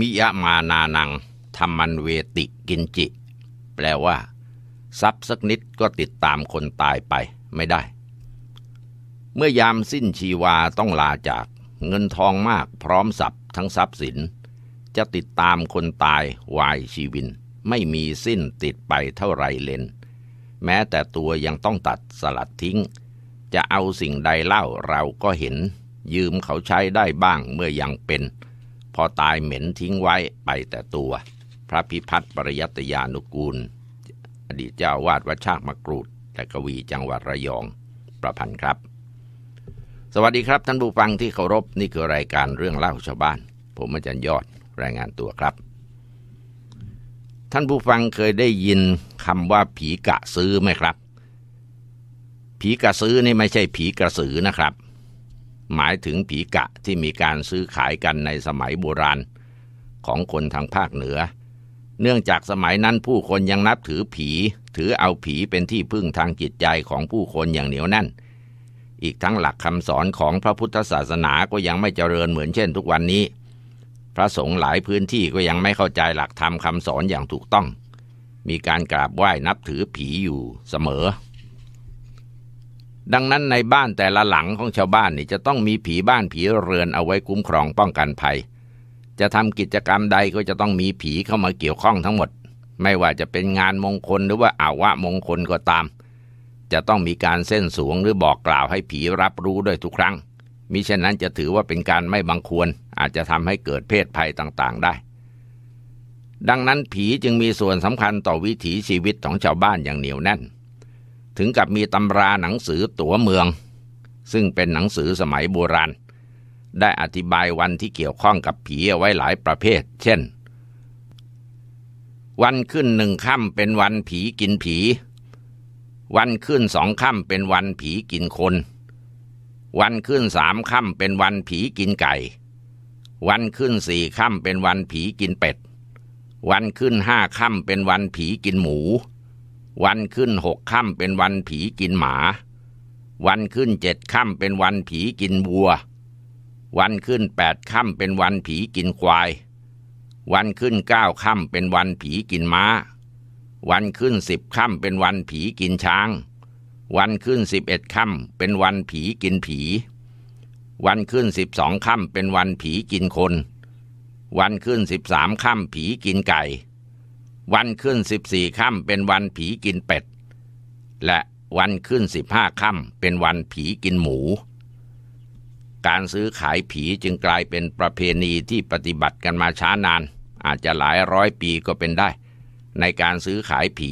มิยะมานานังธรรมันเวติกินจิ แปลว่า ทรัพย์สักนิดก็ติดตามคนตายไปไม่ได้ เมื่อยามสิ้นชีวาต้องลาจากเงินทองมากพร้อมสับทั้งทรัพย์สิน จะติดตามคนตายวายชีวิน ไม่มีสิ้นติดไปเท่าไรเลนแม้แต่ตัวยังต้องตัดสลัดทิ้ง จะเอาสิ่งใดเล่าเราก็เห็น ยืมเขาใช้ได้บ้างเมื่อยังเป็นพอตายเหม็นทิ้งไว้ไปแต่ตัว พระพิพัฒน์ปริยัตยานุกูล อดีตเจ้าวาดวัดชากมะกรูดและกวีจังหวัดระยอง ประพันธ์ครับ สวัสดีครับ ท่านผู้ฟังที่เคารพนี่คือรายการเรื่องเล่าชาวบ้าน ผมอาจารย์ยอดรายงานตัวครับ ท่านผู้ฟังเคยได้ยินคำว่าผีกะซื้อไหมครับ ผีกะซื้อนี่ไม่ใช่ผีกระสือนะครับหมายถึงผีกะที่มีการซื้อขายกันในสมัยโบราณ ของคนทางภาคเหนือ เนื่องจากสมัยนั้นผู้คนยังนับถือผี ถือเอาผีเป็นที่พึ่งทางจิตใจของผู้คนอย่างเหนียวแน่น อีกทั้งหลักคำสอนของพระพุทธศาสนาก็ยังไม่เจริญเหมือนเช่นทุกวันนี้ พระสงฆ์หลายพื้นที่ก็ยังไม่เข้าใจหลักธรรมคำสอนอย่างถูกต้อง มีการกราบไหว้นับถือผีอยู่เสมอดังนั้นในบ้านแต่ละหลังของชาวบ้านนี่จะต้องมีผีบ้านผีเรือนเอาไว้คุ้มครองป้องกันภัย จะทำกิจกรรมใดก็จะต้องมีผีเข้ามาเกี่ยวข้องทั้งหมด ไม่ว่าจะเป็นงานมงคลหรือว่าอาวะมงคลก็ตาม จะต้องมีการเส้นสวงหรือบอกกล่าวให้ผีรับรู้ด้วยทุกครั้งมิฉะนั้นจะถือว่าเป็นการไม่บังควรอาจจะทำให้เกิดเพศภัยต่างๆได้ ดังนั้นผีจึงมีส่วนสำคัญต่อวิถีชีวิตของชาวบ้านอย่างเหนียวแน่นถึงกับมีตำราหนังสือตั๋วเมือง ซึ่งเป็นหนังสือสมัยโบราณ ได้อธิบายวันที่เกี่ยวข้องกับผีเอาไว้หลายประเภท เช่น วันขึ้นหนึ่งค่ำเป็นวันผีกินผี วันขึ้นสองค่ำเป็นวันผีกินคน วันขึ้นสามค่ำเป็นวันผีกินไก่ วันขึ้นสี่ค่ำเป็นวันผีกินเป็ด วันขึ้นห้าค่ำเป็นวันผีกินหมูวันขึ้นหกค่ำเป็นวันผีกินหมา วันขึ้นเจ็ดค่ำเป็นวันผีกินวัว วันขึ้นแปดค่ำเป็นวันผีกินควาย วันขึ้นเก้าค่ำเป็นวันผีกินม้า วันขึ้นสิบค่ำเป็นวันผีกินช้าง วันขึ้นสิบเอ็ดค่ำเป็นวันผีกินผี วันขึ้นสิบสองค่ำเป็นวันผีกินคน วันขึ้นสิบสามค่ำผีกินไก่วันขึ้นสิบสี่ค่ำเป็นวันผีกินเป็ด และวันขึ้นสิบห้าค่ำเป็นวันผีกินหมู การซื้อขายผีจึงกลายเป็นประเพณีที่ปฏิบัติกันมาช้านานอาจจะหลายร้อยปีก็เป็นได้ ในการซื้อขายผี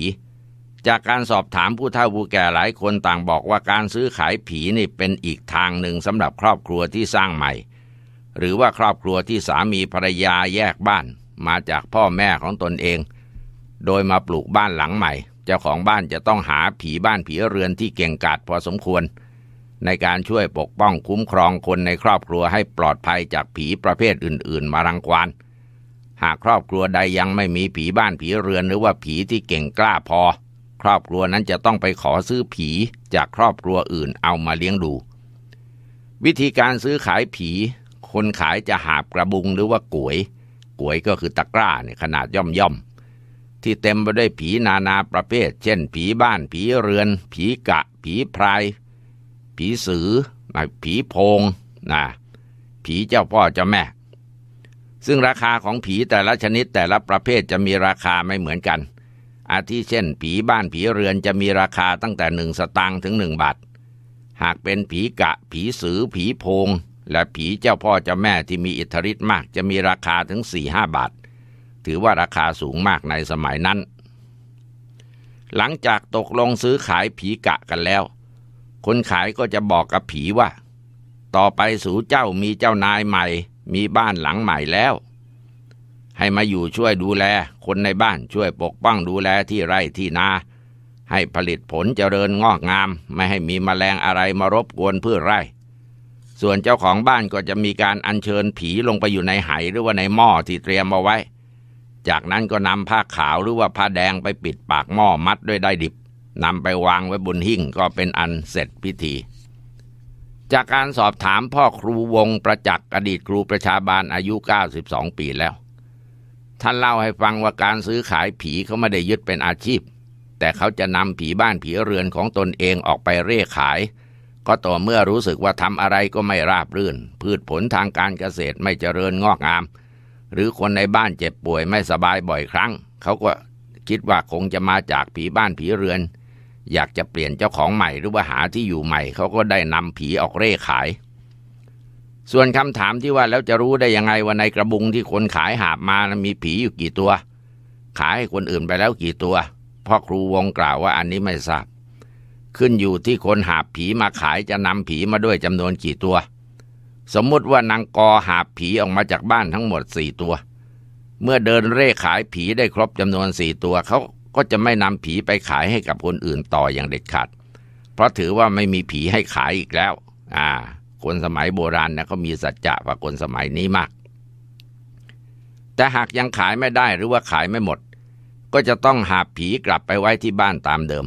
จากการสอบถามผู้เฒ่าผู้แก่หลายคนต่างบอกว่าการซื้อขายผีนี่เป็นอีกทางหนึ่งสำหรับครอบครัวที่สร้างใหม่ หรือว่าครอบครัวที่สามีภรรยาแยกบ้านมาจากพ่อแม่ของตนเองโดยมาปลูกบ้านหลังใหม่ เจ้าของบ้านจะต้องหาผีบ้านผีเรือนที่เก่งกาจพอสมควร ในการช่วยปกป้องคุ้มครองคนในครอบครัวให้ปลอดภัยจากผีประเภทอื่นๆ มารังควาน หากครอบครัวใดยังไม่มีผีบ้านผีเรือนหรือว่าผีที่เก่งกล้าพอ ครอบครัวนั้นจะต้องไปขอซื้อผีจากครอบครัวอื่นเอามาเลี้ยงดู วิธีการซื้อขายผี คนขายจะหาบกระบุงหรือว่าก๋วยก๋วยก็คือตะกร้าเนี่ยขนาดย่อมย่อมที่เต็มไปด้วยผีนานาประเภท เช่นผีบ้านผีเรือน ผีกะ ผีพรายผีสือผีโพงนะผีเจ้าพ่อเจ้าแม่ ซึ่งราคาของผีแต่ละชนิดแต่ละประเภทจะมีราคาไม่เหมือนกัน อาทิเช่นผีบ้านผีเรือนจะมีราคาตั้งแต่หนึ่งสตางค์ถึงหนึ่งบาท หากเป็นผีกะ ผีสือ ผีโพง และผีเจ้าพ่อเจ้าแม่ที่มีอิทธิฤทธิ์มาก จะมีราคาถึงสี่ห้าบาทถือว่าราคาสูงมากในสมัยนั้น หลังจากตกลงซื้อขายผีกะกันแล้ว คนขายก็จะบอกกับผีว่า ต่อไปสูเจ้ามีเจ้านายใหม่ มีบ้านหลังใหม่แล้ว ให้มาอยู่ช่วยดูแล คนในบ้านช่วยปกป้องดูแลที่ไร่ที่นา ให้ผลิตผลเจริญงอกงาม ไม่ให้มีมแมลงอะไรมารบกวนพืชไร่ ส่วนเจ้าของบ้านก็จะมีการอัญเชิญผีลงไปอยู่ในไหหรือว่าในหม้อที่เตรียมเอาไว้จากนั้นก็นำผ้าขาวหรือว่าผ้าแดงไปปิดปากหม้อมัดด้วยได้ดิบนำไปวางไว้บนหิ้งก็เป็นอันเสร็จพิธี จากการสอบถามพ่อครูวงประจักษ์อดีตครูประชาบาลอายุ 92 ปีแล้ว ท่านเล่าให้ฟังว่าการซื้อขายผีเขาไม่ได้ยึดเป็นอาชีพ แต่เขาจะนำผีบ้านผีเรือนของตนเองออกไปเร่ขาย ก็ต่อเมื่อรู้สึกว่าทำอะไรก็ไม่ราบรื่น พืชผลทางการเกษตรไม่เจริญงอกงามหรือคนในบ้านเจ็บป่วยไม่สบายบ่อยครั้ง เขาก็คิดว่าคงจะมาจากผีบ้านผีเรือน อยากจะเปลี่ยนเจ้าของใหม่ หรือว่าหาที่อยู่ใหม่ เขาก็ได้นำผีออกเร่ขาย ส่วนคำถามที่ว่าแล้วจะรู้ได้ยังไงว่าในกระบุงที่คนขายหาบมานะมีผีอยู่กี่ตัว ขายให้คนอื่นไปแล้วกี่ตัวพ่อครูวงกล่าวว่าอันนี้ไม่ทราบขึ้นอยู่ที่คนหาผีมาขายจะนำผีมาด้วยจำนวนกี่ตัวสมมติว่านางกอหาผีออกมาจากบ้านทั้งหมดสี่ตัว เมื่อเดินเร่ขายผีได้ครบจำนวนสี่ตัวเขาก็จะไม่นำผีไปขายให้กับคนอื่นต่ออย่างเด็ดขาด เพราะถือว่าไม่มีผีให้ขายอีกแล้ว อ่า คนสมัยโบราณนะเขามีสัจจะกว่าคนสมัยนี้มาก แต่หากยังขายไม่ได้หรือว่าขายไม่หมด ก็จะต้องหาผีกลับไปไว้ที่บ้านตามเดิม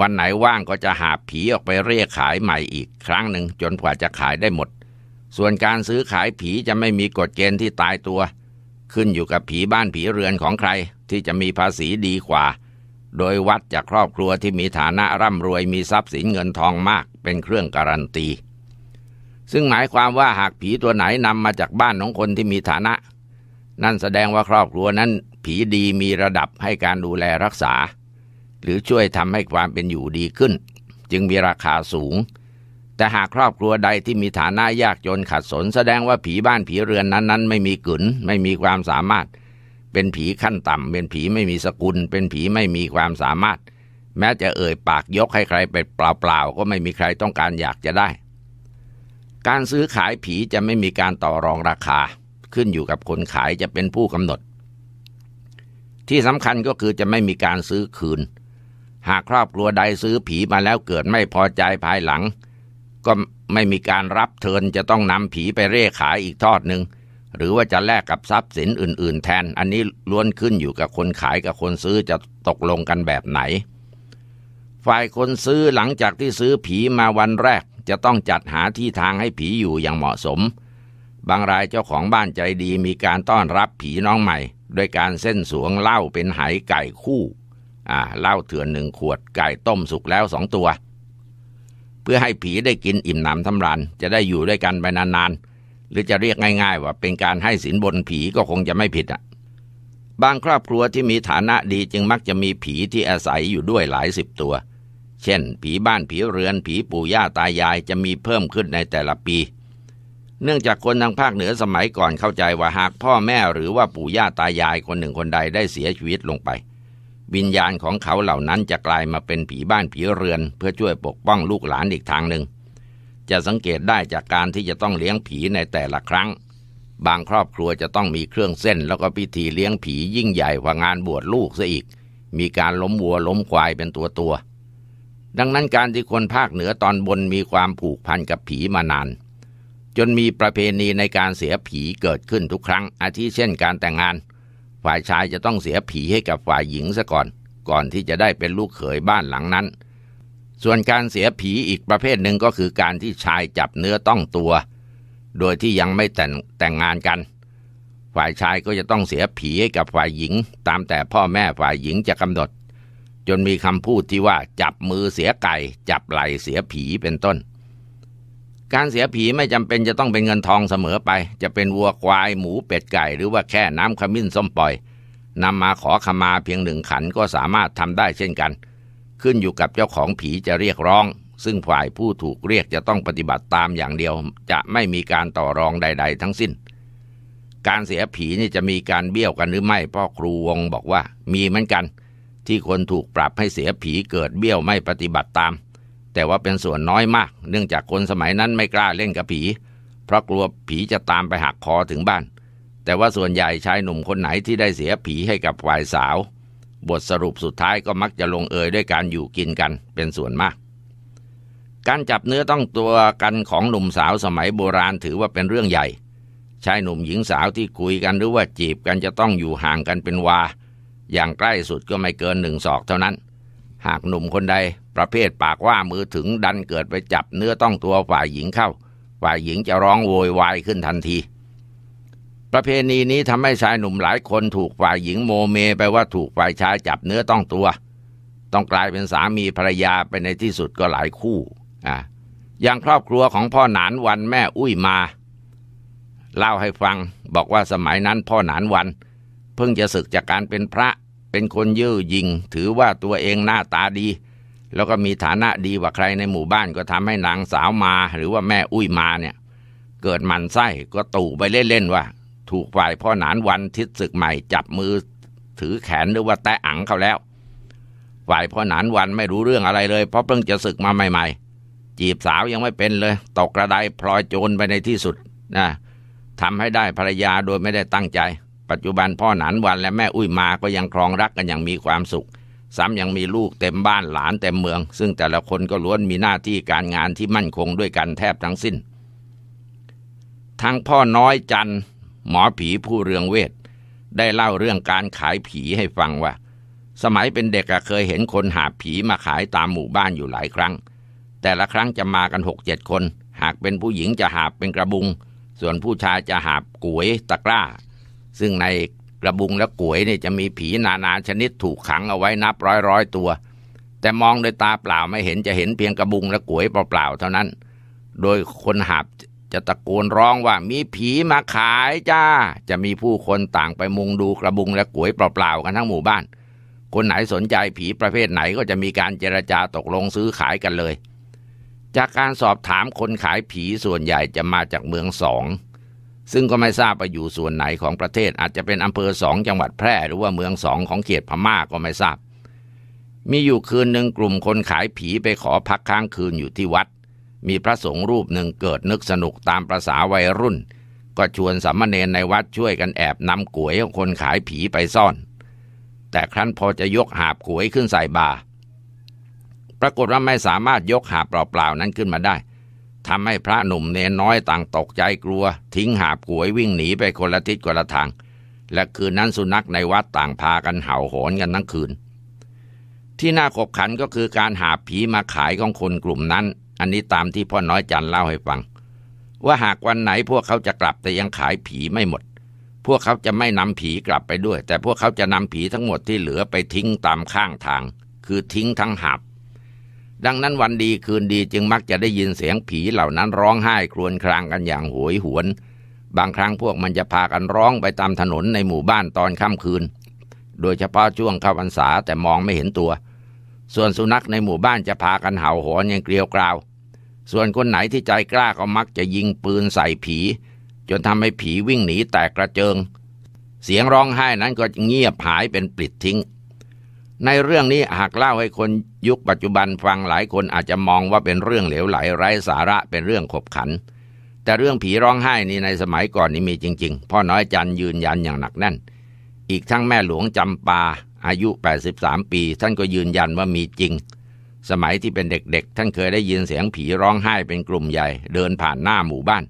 วันไหนว่างก็จะหาผีออกไปเร่ขายใหม่อีกครั้งหนึ่งจนกว่าจะขายได้หมดส่วนการซื้อขายผีจะไม่มีกฎเกณฑ์ที่ตายตัว ขึ้นอยู่กับผีบ้านผีเรือนของใคร ที่จะมีภาษีดีกว่า โดยวัดจากครอบครัวที่มีฐานะร่ำรวยมีทรัพย์สินเงินทองมากเป็นเครื่องการันตี ซึ่งหมายความว่าหากผีตัวไหนนำมาจากบ้านของคนที่มีฐานะ นั่นแสดงว่าครอบครัวนั้น ผีดีมีระดับให้การดูแลรักษา หรือช่วยทำให้ความเป็นอยู่ดีขึ้น จึงมีราคาสูงแต่หากครอบครัวใดที่มีฐานะยากจนขัดสน แสดงว่าผีบ้านผีเรือนนั้นนั้นไม่มีกลนไม่มีความสามารถ เป็นผีขั้นต่ำ เป็นผีไม่มีสกุล เป็นผีไม่มีความสามารถ แม้จะเอ่ยปากยกให้ใคร ไปเปล่าๆก็ไม่มีใครต้องการอยากจะได้ การซื้อขายผีจะไม่มีการต่อรองราคา ขึ้นอยู่กับคนขายจะเป็นผู้กำหนด ที่สำคัญก็คือจะไม่มีการซื้อคืน หากครอบครัวใดซื้อผีมาแล้วเกิดไม่พอใจภายหลังก็ไม่มีการรับเทินจะต้องนำผีไปเร่ขายอีกทอดหนึ่งหรือว่าจะแลกกับทรัพย์สินอื่นๆแทนอันนี้ล้วนขึ้นอยู่กับคนขายกับคนซื้อจะตกลงกันแบบไหน ฝ่ายคนซื้อหลังจากที่ซื้อผีมาวันแรก จะต้องจัดหาที่ทางให้ผีอยู่อย่างเหมาะสม บางรายเจ้าของบ้านใจดีมีการต้อนรับผีน้องใหม่โดยการเส้นสวงเหล้าเป็นไหไก่คู่ อ่าเหล้าเถื่อนหนึ่งขวดไก่ต้มสุกแล้วสองตัวเพื่อให้ผีได้กินอิ่มหนำทำราน จะได้อยู่ด้วยกันไปนานๆหรือจะเรียกง่าย ๆ ว่าเป็นการให้สินบนผีก็คงจะไม่ผิดอ่ะบางครอบครัวที่มีฐานะดีจึงมักจะมีผีที่อาศัยอยู่ด้วยหลายสิบตัว เช่น ผีบ้านผีเรือน ผีปู่ย่าตายายจะมีเพิ่มขึ้นในแต่ละปี เนื่องจากคนทางภาคเหนือสมัยก่อนเข้าใจว่าหากพ่อแม่ หรือว่าปู่ย่าตายายคนหนึ่งคนใดได้เสียชีวิตลงไปวิญญาณของเขาเหล่านั้นจะกลายมาเป็นผีบ้านผีเรือนเพื่อช่วยปกป้องลูกหลานอีกทางหนึ่งจะสังเกตได้จากการที่จะต้องเลี้ยงผีในแต่ละครั้ง บางครอบครัวจะต้องมีเครื่องเส้นแล้วก็พิธีเลี้ยงผียิ่งใหญ่กว่างานบวชลูกซะอีก มีการล้มวัวล้มควายเป็นตัวตัวดังนั้นการที่คนภาคเหนือตอนบนมีความผูกพันกับผีมานาน จนมีประเพณีในการเสียผีเกิดขึ้นทุกครั้ง อาทิเช่นการแต่งงานฝ่ายชายจะต้องเสียผีให้กับฝ่ายหญิงซะก่อน ก่อนที่จะได้เป็นลูกเขยบ้านหลังนั้น ส่วนการเสียผีอีกประเภทหนึ่งก็คือการที่ชายจับเนื้อต้องตัว โดยที่ยังไม่แต่งแตงงานกัน ฝ่ายชายก็จะต้องเสียผีให้กับฝ่ายหญิง ตามแต่พ่อแม่ฝ่ายหญิงจะกำหนด จนมีคำพูดที่ว่าจับมือเสียไก่จับไหล่เสียผีเป็นต้นการเสียผีไม่จำเป็นจะต้องเป็นเงินทองเสมอไป จะเป็นวัวควายหมูเป็ดไก่ หรือว่าแค่น้ำขมิ้นส้มปล่อยนำมาขอขมาเพียงหนึ่งขันก็สามารถทำได้เช่นกัน ขึ้นอยู่กับเจ้าของผีจะเรียกร้อง ซึ่งฝ่ายผู้ถูกเรียกจะต้องปฏิบัติตามอย่างเดียวจะไม่มีการต่อรองใดๆทั้งสิ้น การเสียผีนี่จะมีการเบี้ยวกันหรือไม่พ่อครูวงบอกว่ามีเหมือนกัน ที่คนถูกปรับให้เสียผีเกิดเบี้ยวไม่ปฏิบัติตามแต่ว่าเป็นส่วนน้อยมาก เนื่องจากคนสมัยนั้นไม่กล้าเล่นกับผี เพราะกลัวผีจะตามไปหักคอถึงบ้าน แต่ว่าส่วนใหญ่ชายหนุ่มคนไหนที่ได้เสียผีให้กับฝ่ายสาว บทสรุปสุดท้ายก็มักจะลงเอยด้วยการอยู่กินกันเป็นส่วนมาก การจับเนื้อต้องตัวกันของหนุ่มสาวสมัยโบราณถือว่าเป็นเรื่องใหญ่ ชายหนุ่มหญิงสาวที่คุยกันหรือว่าจีบกันจะต้องอยู่ห่างกันเป็นวา อย่างใกล้สุดก็ไม่เกินหนึ่งศอกเท่านั้น หากหนุ่มคนใดประเภทปากว่ามือถึงดันเกิดไปจับเนื้อต้องตัวฝ่ายหญิงเข้า ฝ่ายหญิงจะร้องโวยวายขึ้นทันที ประเพณีนี้ทำให้ชายหนุ่มหลายคนถูกฝ่ายหญิงโมเมไปว่าถูกฝ่ายชายจับเนื้อต้องตัว ต้องกลายเป็นสามีภรรยาไปในที่สุดก็หลายคู่ อ่ะ อย่างครอบครัวของพ่อหนานวันแม่อุ้ยมา เล่าให้ฟัง บอกว่าสมัยนั้นพ่อหนานวัน เพิ่งจะศึกจากการเป็นพระเป็นคนยื้อยิงถือว่าตัวเองหน้าตาดีแล้วก็มีฐานะดีกว่าใครในหมู่บ้านก็ทำให้นางสาวมาหรือว่าแม่อุ้ยมาเนี่ย เกิดมันไส้ก็ตู่ไปเล่นๆว่าถูกฝ่ายพ่อหนานวันทิศศึกใหม่ จับมือถือแขนหรือว่าแตะอังเขาแล้ว ฝ่ายพ่อหนานวันไม่รู้เรื่องอะไรเลย เพราะเพิ่งจะศึกมาใหม่ๆ จีบสาวยังไม่เป็นเลย ตกกระไดพลอยโจรไปในที่สุดนะทำให้ได้ภรรยาโดยไม่ได้ตั้งใจ ปัจจุบันพ่อหนานวันและแม่อุ้ยมาก็ยังครองรักกันอย่างมีความสุขซ้ำยังมีลูกเต็มบ้านหลานเต็มเมือง ซึ่งแต่ละคนก็ล้วนมีหน้าที่การงานที่มั่นคงด้วยกันแทบทั้งสิ้น ทั้งพ่อน้อยจันหมอผีผู้เรืองเวทได้เล่าเรื่องการขายผีให้ฟังว่าสมัยเป็นเด็กเคยเห็นคนหาผีมาขายตามหมู่บ้านอยู่หลายครั้ง แต่ละครั้งจะมากันหกเจ็ดคน หากเป็นผู้หญิงจะหาเป็นกระบุง ส่วนผู้ชายจะหาบก๋ยตะกร้า ซึ่งในกระบุงและกวยเนี่ยจะมีผีนานาชนิดถูกขังเอาไว้นับร้อยร้อยตัว แต่มองด้วยตาเปล่าไม่เห็นจะเห็นเพียงกระบุงและกวยเปล่าๆเท่านั้น โดยคนหาบจะตะโกนร้องว่ามีผีมาขายจ้า จะมีผู้คนต่างไปมุงดูกระบุงและกวยเปล่าๆกันทั้งหมู่บ้าน คนไหนสนใจผีประเภทไหนก็จะมีการเจรจาตกลงซื้อขายกันเลย จากการสอบถามคนขายผีส่วนใหญ่จะมาจากเมืองสองซึ่งก็ไม่ทราบไปอยู่ส่วนไหนของประเทศอาจจะเป็นอำเภอสองจังหวัดแพร่ หรือว่าเมืองสองของเขตพม่าก็ไม่ทราบ มีอยู่คืนหนึ่งกลุ่มคนขายผีไปขอพักค้างคืนอยู่ที่วัด มีพระสงฆ์รูปหนึ่งเกิดนึกสนุกตามประษาวัยรุ่น ก็ชวนสามเณรในวัดช่วยกันแอบนำกวยของคนขายผีไปซ่อน แต่ครั้นพอจะยกหาบกวยขึ้นใส่บา ปรากฏว่าไม่สามารถยกหาบเปล่าๆนั้นขึ้นมาได้ทำให้พระหนุ่มเนน้อยต่างตกใจกลัวทิ้งหาบกวยวิ่งหนีไปคนละทิศคนละทาง และคืนนั้นสุนัขในวัดต่างพากันเห่าหอนกันทั้งคืน ที่น่าขบขันก็คือการหาผีมาขายของคนกลุ่มนั้น อันนี้ตามที่พ่อน้อยจันเล่าให้ฟัง ว่าหากวันไหนพวกเขาจะกลับแต่ยังขายผีไม่หมด พวกเขาจะไม่นำผีกลับไปด้วย แต่พวกเขาจะนำผีทั้งหมดที่เหลือไปทิ้งตามข้างทาง คือทิ้งทั้งหาบดังนั้นวันดีคืนดีจึงมักจะได้ยินเสียงผีเหล่านั้นร้องไห้ครวญครางกันอย่างหวยหวน บางครั้งพวกมันจะพากันร้องไปตามถนนในหมู่บ้านตอนค่ำคืน โดยเฉพาะช่วงเข้าพรรษาแต่มองไม่เห็นตัว ส่วนสุนัขในหมู่บ้านจะพากันเห่าหอนอย่างเกลียวกราวส่วนคนไหนที่ใจกล้าก็มักจะยิงปืนใส่ผี จนทำให้ผีวิ่งหนีแตกกระเจิงเสียงร้องไห้นั้นก็เงียบหายเป็นปลิดทิ้งในเรื่องนี้หากเล่าให้คนยุคปัจจุบันฟังหลายคนอาจจะมองว่าเป็นเรื่องเหลวไหลไร้สาระเป็นเรื่องขบขัน แต่เรื่องผีร้องไห้นี่ในสมัยก่อนนี่มีจริงๆ พ่อน้อยจันยืนยันอย่างหนักแน่นอีกทั้งแม่หลวงจำปา อายุ 83 ปี ท่านก็ยืนยันว่ามีจริง สมัยที่เป็นเด็กๆ ท่านเคยได้ยินเสียงผีร้องไห้เป็นกลุ่มใหญ่ เดินผ่านหน้าหมู่บ้าน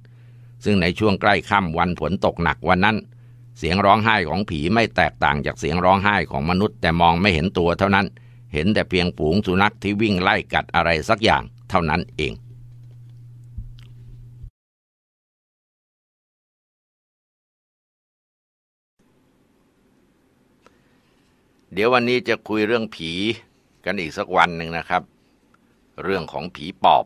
ซึ่งในช่วงใกล้ค่ำวันฝนตกหนักวันนั้นเสียงร้องไห้ของผีไม่แตกต่างจากเสียงร้องไห้ของมนุษย์แต่มองไม่เห็นตัวเท่านั้น เห็นแต่เพียงฝูงสุนัขที่วิ่งไล่กัดอะไรสักอย่างเท่านั้นเอง เดี๋ยววันนี้จะคุยเรื่องผีกันอีกสักวันหนึ่งนะครับ เรื่องของผีปอบ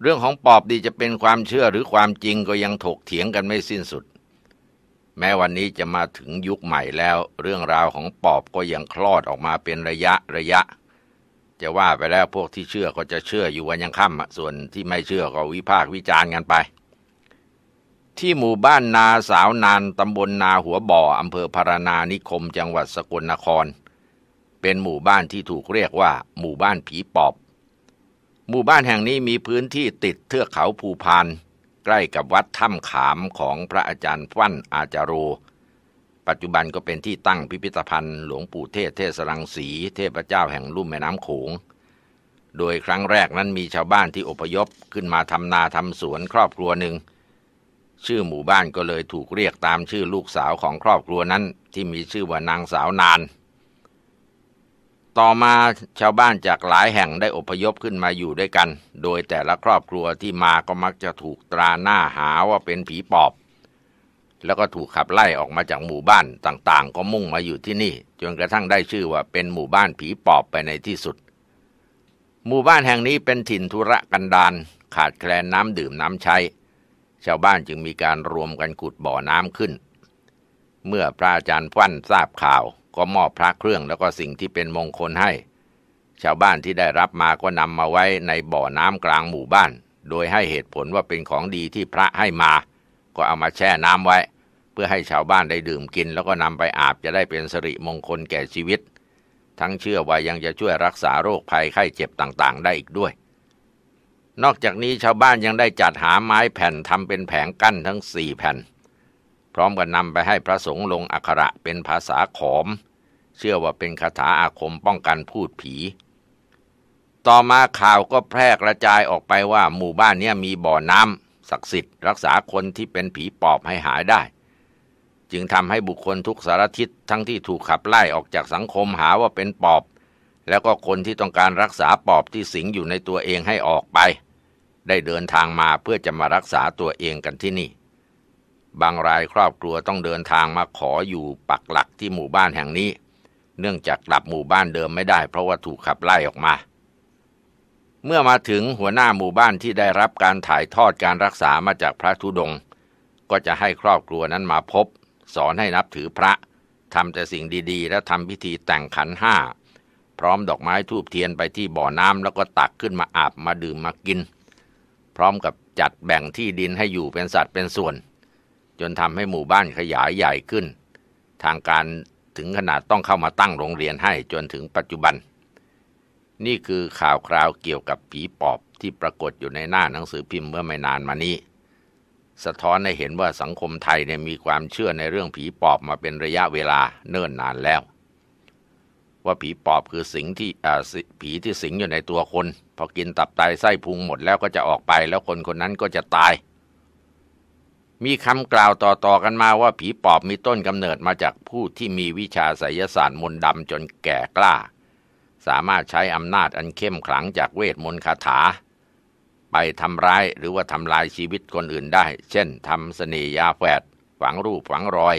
เรื่องของปอบดีจะเป็นความเชื่อหรือความจริงก็ยังถกเถียงกันไม่สิ้นสุดแม้วันนี้จะมาถึงยุคใหม่แล้ว เรื่องราวของปอบก็ยังคลอดออกมาเป็นระยะระยะ จะว่าไปแล้วพวกที่เชื่อก็จะเชื่ออยู่วันยังค่ำส่วนที่ไม่เชื่อก็วิพากษ์วิจารณ์กันไป ที่หมู่บ้านนาสาวนานตำบลนนาหัวบ่ออำเภอพารานานิคมจังหวัดสกลนคร เป็นหมู่บ้านที่ถูกเรียกว่า หมู่บ้านผีปอบ หมู่บ้านแห่งนี้มีพื้นที่ติดเทือกเขาภูพานใกล้กับวัดถ้ำขามของพระอาจารย์ฟั่นอาจารูปัจจุบันก็เป็นที่ตั้งพิพิธภัณฑ์ หลวงปู่เทศเทศรังสีเทพเจ้าแห่งลุ่มแม่น้ำโขง โดยครั้งแรกนั้นมีชาวบ้านที่อพยพขึ้นมาทำนาทำสวนครอบครัวหนึ่งชื่อหมู่บ้านก็เลยถูกเรียกตามชื่อลูกสาวของครอบครัวนั้นที่มีชื่อว่านางสาวนานต่อมาชาวบ้านจากหลายแห่งได้อพยพขึ้นมาอยู่ด้วยกัน โดยแต่ละครอบครัวที่มาก็มักจะถูกตราหน้าหาว่าเป็นผีปอบ แล้วก็ถูกขับไล่ออกมาจากหมู่บ้านต่างๆ ก็มุ่งมาอยู่ที่นี่ จนกระทั่งได้ชื่อว่าเป็นหมู่บ้านผีปอบไปในที่สุด หมู่บ้านแห่งนี้เป็นถิ่นธุระกันดารขาดแคลนน้ำดื่มน้ำใช้ ชาวบ้านจึงมีการรวมกันขุดบ่อน้ำขึ้น เมื่อพระอาจารย์ฟั่นทราบข่าวก็มอบพระเครื่องแล้วก็สิ่งที่เป็นมงคลให้ ชาวบ้านที่ได้รับมาก็นำมาไว้ในบ่อน้ำกลางหมู่บ้าน โดยให้เหตุผลว่าเป็นของดีที่พระให้มา ก็เอามาแช่น้ำไว้ เพื่อให้ชาวบ้านได้ดื่มกินแล้วก็นำไปอาบจะได้เป็นสิริมงคลแก่ชีวิต ทั้งเชื่อว่ายังจะช่วยรักษาโรคภัยไข้เจ็บต่างๆ ได้อีกด้วย นอกจากนี้ชาวบ้านยังได้จัดหาไม้แผ่นทำเป็นแผงกั้นทั้งสี่แผ่นพร้อมกันนำไปให้พระสงฆ์ลงอักขระเป็นภาษาขอม เชื่อว่าเป็นคาถาอาคมป้องกันพูดผี ต่อมาข่าวก็แพร่กระจายออกไปว่าหมู่บ้านนี้มีบ่อน้ำศักดิ์สิทธิ์ รักษาคนที่เป็นผีปอบให้หายได้ จึงทำให้บุคคลทุกสารทิศทั้งที่ถูกขับไล่ออกจากสังคมหาว่าเป็นปอบ แล้วก็คนที่ต้องการรักษาปอบที่สิงอยู่ในตัวเองให้ออกไป ได้เดินทางมาเพื่อจะมารักษาตัวเองกันที่นี่บางรายครอบครัวต้องเดินทางมาขออยู่ปักหลักที่หมู่บ้านแห่งนี้ เนื่องจากกลับหมู่บ้านเดิมไม่ได้เพราะว่าถูกขับไล่ออกมา เมื่อมาถึงหัวหน้าหมู่บ้านที่ได้รับการถ่ายทอดการรักษามาจากพระธุดง ก็จะให้ครอบครัวนั้นมาพบ สอนให้นับถือพระทำแต่สิ่งดีๆ และทำพิธีแต่งขันห้าพร้อมดอกไม้ทูบเทียนไปที่บ่อน้ำแล้วก็ตักขึ้นมาอาบมาดื่มมากิน พร้อมกับจัดแบ่งที่ดินให้อยู่เป็นสัตว์เป็นส่วนจนทำให้หมู่บ้านขยายใหญ่ขึ้นทางการถึงขนาดต้องเข้ามาตั้งโรงเรียนให้จนถึงปัจจุบัน นี่คือข่าวคราวเกี่ยวกับผีปอบที่ปรากฏอยู่ในหน้าหนังสือพิมพ์เมื่อไม่นานมานี้ สะท้อนให้เห็นว่าสังคมไทยเนี่ยมีความเชื่อในเรื่องผีปอบมาเป็นระยะเวลาเนิ่นนานแล้ว ว่าผีปอบคือสิงที่ผีที่สิงอยู่ในตัวคนพอกินตับไตไส้พุงหมดแล้วก็จะออกไป แล้วคนคนนั้นก็จะตายมีคำกล่าวต่อๆกันมาว่าผีปอบมีต้นกำเนิดมาจากผู้ที่มีวิชาไสยศาสตร์มนต์ดำจนแก่กล้า สามารถใช้อำนาจอันเข้มขลังจากเวทมนต์คาถา ไปทำร้ายหรือว่าทำลายชีวิตคนอื่นได้ เช่นทำเสน่ยาแฝดฝังรูป ฝังรอย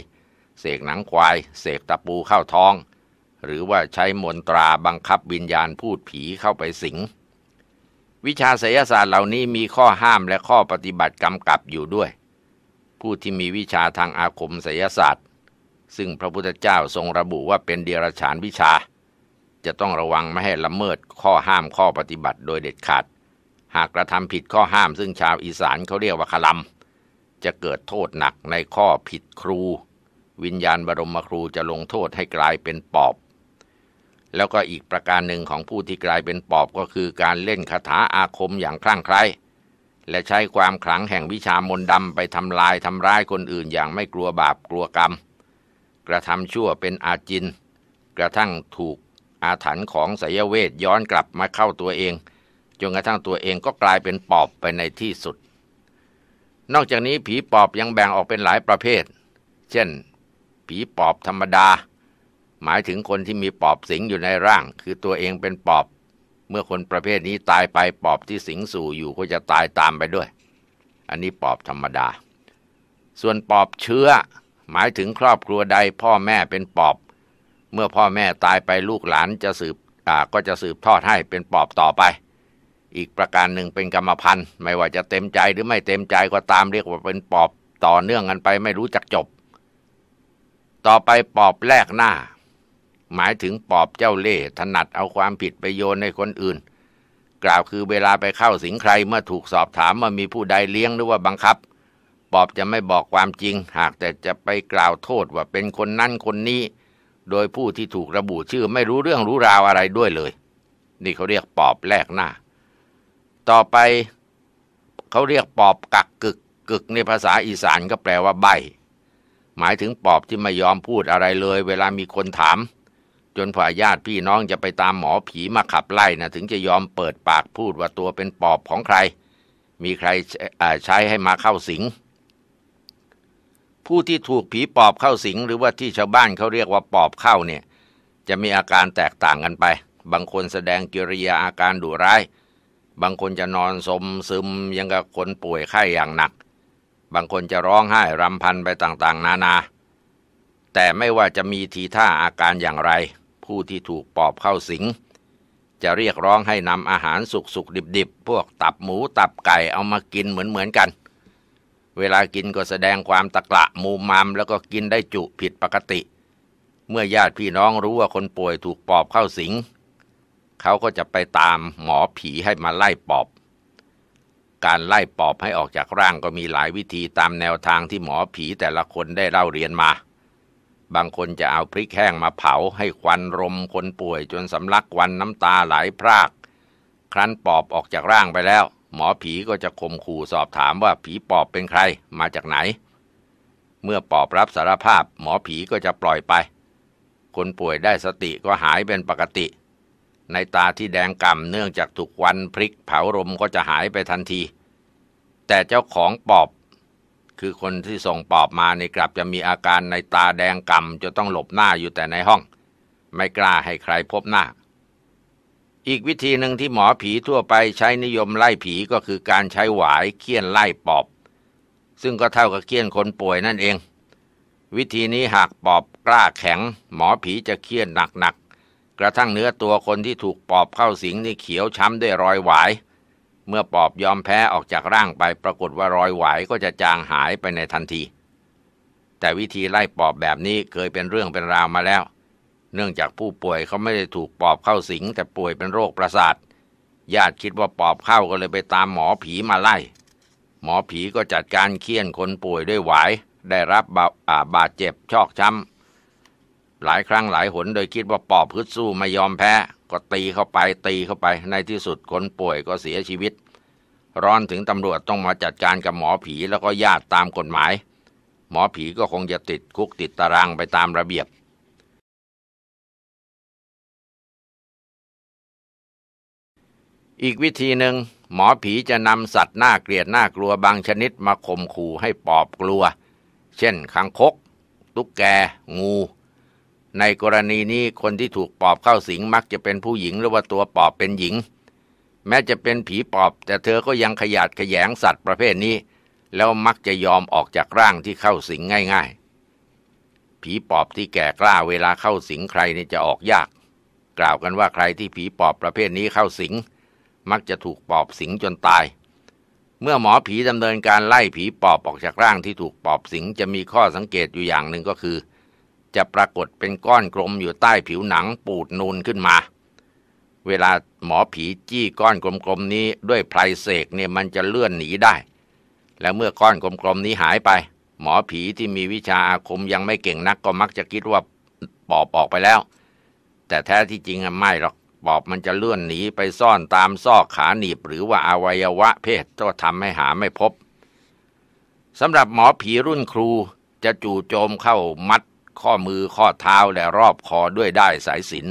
เสกหนังควาย เสกตะปูเข้าท้อง หรือว่าใช้มนตราบังคับวิญญาณพูดผีเข้าไปสิง วิชาไสยศาสตร์เหล่านี้มีข้อห้ามและข้อปฏิบัติกำกับอยู่ด้วยผู้ที่มีวิชาทางอาคมไสยศาสตร์ ซึ่งพระพุทธเจ้าทรงระบุว่าเป็นเดรัจฉานวิชา จะต้องระวังไม่ให้ละเมิดข้อห้ามข้อปฏิบัติโดยเด็ดขาด หากกระทำผิดข้อห้ามซึ่งชาวอีสานเขาเรียกว่าขลำจะเกิดโทษหนักในข้อผิดครู วิญญาณบรมครูจะลงโทษให้กลายเป็นปอบ แล้วก็อีกประการหนึ่งของผู้ที่กลายเป็นปอบก็คือการเล่นคาถาอาคมอย่างคลั่งไคล้และใช้ความขลังแห่งวิชามนดำ ไปทำลายทำร้ายคนอื่นอย่างไม่กลัวบาปกลัวกรรม กระทำชั่วเป็นอาจินกระทั่งถูกอาถรรพ์ของสยเวท ย้อนกลับมาเข้าตัวเอง จนกระทั่งตัวเองก็กลายเป็นปอบไปในที่สุด นอกจากนี้ผีปอบยังแบ่งออกเป็นหลายประเภท เช่น ผีปอบธรรมดา หมายถึงคนที่มีปอบสิงอยู่ในร่างคือตัวเองเป็นปอบเมื่อคนประเภทนี้ตายไปปอบที่สิงสู่อยู่ก็จะตายตามไปด้วย อันนี้ปอบธรรมดา ส่วนปอบเชื้อ หมายถึงครอบครัวใดพ่อแม่เป็นปอบ เมื่อพ่อแม่ตายไปลูกหลานจะสืบก็จะสืบทอดให้เป็นปอบต่อไป อีกประการหนึ่งเป็นกรรมพันธุ์ไม่ว่าจะเต็มใจหรือไม่เต็มใจก็ตามเรียกว่าเป็นปอบต่อเนื่องกันไปไม่รู้จักจบ ต่อไปปอบแลกหน้าหมายถึงปอบเจ้าเล่ห์ถนัดเอาความผิดไปโยนให้คนอื่น กล่าวคือเวลาไปเข้าสิงใครเมื่อถูกสอบถามว่ามีผู้ใดเลี้ยงหรือว่าบังคับ ปอบจะไม่บอกความจริง หากแต่จะไปกล่าวโทษว่าเป็นคนนั่นคนนี้ โดยผู้ที่ถูกระบุชื่อไม่รู้เรื่องรู้ราวอะไรด้วยเลย นี่เขาเรียกปอบแลกหน้า ต่อไปเขาเรียกปอบกักกึกกึกในภาษาอีสานก็แปลว่าใบหมายถึงปอบที่ไม่ยอมพูดอะไรเลย เวลามีคนถามจนฝ่ายญาติพี่น้องจะไปตามหมอผีมาขับไล่นะถึงจะยอมเปิดปากพูดว่าตัวเป็นปอบของใคร มีใครใช้ให้มาเข้าสิง ผู้ที่ถูกผีปอบเข้าสิง หรือว่าที่ชาวบ้านเขาเรียกว่าปอบเข้าเนี่ย จะมีอาการแตกต่างกันไป บางคนแสดงกิริยาอาการดุร้ายบางคนจะนอนสมซึมยังกับคนป่วยไข้อย่างหนัก บางคนจะร้องไห้รำพันไปต่างๆ นานา แต่ไม่ว่าจะมีทีท่าอาการอย่างไรผู้ที่ถูกปอบเข้าสิง จะเรียกร้องให้นำอาหารสุกสุกดิบดิบพวกตับหมูตับไก่เอามากินเหมือนเหมือนกัน เวลากินก็แสดงความตะกละ มูมามแล้วก็กินได้จุผิดปกติ เมื่อญาติพี่น้องรู้ว่าคนป่วยถูกปอบเข้าสิง เขาก็จะไปตามหมอผีให้มาไล่ปอบ การไล่ปอบให้ออกจากร่างก็มีหลายวิธีตามแนวทางที่หมอผีแต่ละคนได้เล่าเรียนมาบางคนจะเอาพริกแห้งมาเผาให้ควันรมคนป่วยจนสำลักควันน้ำตาไหลพรากครั้นปอบออกจากร่างไปแล้ว หมอผีก็จะข่มขู่สอบถามว่าผีปอบเป็นใครมาจากไหน เมื่อปอบรับสารภาพ หมอผีก็จะปล่อยไป คนป่วยได้สติก็หายเป็นปกติ ในตาที่แดงก่ำเนื่องจากถูกควันพริกเผารมก็จะหายไปทันที แต่เจ้าของปอบคือคนที่ส่งปอบมาในกลับ จะมีอาการในตาแดงกำจะต้องหลบหน้าอยู่แต่ในห้อง ไม่กล้าให้ใครพบหน้า อีกวิธีหนึ่งที่หมอผีทั่วไปใช้นิยมไล่ผีก็คือการใช้หวาย เคี่ยนไล่ปอบ ซึ่งก็เท่ากับเคี่ยนคนป่วยนั่นเอง วิธีนี้หากปอบกล้าแข็ง หมอผีจะเคี่ยนหนักๆกกระทั่งเนื้อตัวคนที่ถูกปอบเข้าสิงนี่เขียวช้ำด้วยรอยหวายเมื่อปอบยอมแพ้ออกจากร่างไปปรากฏว่ารอยไหวก็จะจางหายไปในทันที แต่วิธีไล่ปอบแบบนี้เคยเป็นเรื่องเป็นราวมาแล้ว เนื่องจากผู้ป่วยเขาไม่ได้ถูกปอบเข้าสิง แต่ป่วยเป็นโรคประสาทญาติคิดว่าปอบเข้าก็เลยไปตามหมอผีมาไล่ หมอผีก็จัดการเคี่ยนคนป่วยด้วยไหวได้รับบาบาดเจ็บชอกช้ำหลายครั้งหลายหนโดยคิดว่าปอบพึชสู้ไม่ยอมแพ้ ก็ตีเข้าไปตีเข้าไปในที่สุดคนป่วยก็เสียชีวิต ร้อนถึงตำรวจต้องมาจัดการกับหมอผีแล้วก็ญาติตามกฎหมาย หมอผีก็คงจะติดคุกติดตารางไปตามระเบียบ อีกวิธีหนึ่ง หมอผีจะนำสัตว์น่าเกลียดน่ากลัวบางชนิดมาข่มขู่ให้ปอบกลัว เช่นคังคก ตุ๊กแกงูในกรณีนี้คนที่ถูกปอบเข้าสิงมักจะเป็นผู้หญิงหรือว่าตัวปอบเป็นหญิง แม้จะเป็นผีปอบแต่เธอก็ยังขยาดขยงสัตว์ประเภทนี้ แล้วมักจะยอมออกจากร่างที่เข้าสิงง่ายๆ ผีปอบที่แก่กล้าเวลาเข้าสิงใครนี่จะออกยาก กล่าวกันว่าใครที่ผีปอบประเภทนี้เข้าสิงมักจะถูกปอบสิงจนตาย เมื่อหมอผีดำเนินการไล่ผีปอบออกจากร่างที่ถูกปอบสิงจะมีข้อสังเกตอยู่อย่างหนึ่งก็คือจะปรากฏเป็นก้อนกลมอยู่ใต้ผิวหนังปูดนูนขึ้นมา เวลาหมอผีจี้ก้อนกลมๆนี้ด้วยไพรเสกเนี่ยมันจะเลื่อนหนีได้ และเมื่อก้อนกลมๆนี้หายไป หมอผีที่มีวิชาอาคมยังไม่เก่งนักก็มักจะคิดว่าปอบออกไปแล้ว แต่แท้ที่จริงไม่หรอกปอบมันจะเลื่อนหนีไปซ่อนตามซอกขาหนีบ หรือว่าอวัยวะเพศก็ทำให้หาไม่พบสำหรับหมอผีรุ่นครูจะจู่โจมเข้ามัดข้อมือข้อเท้าและรอบคอด้วยได้สายสิน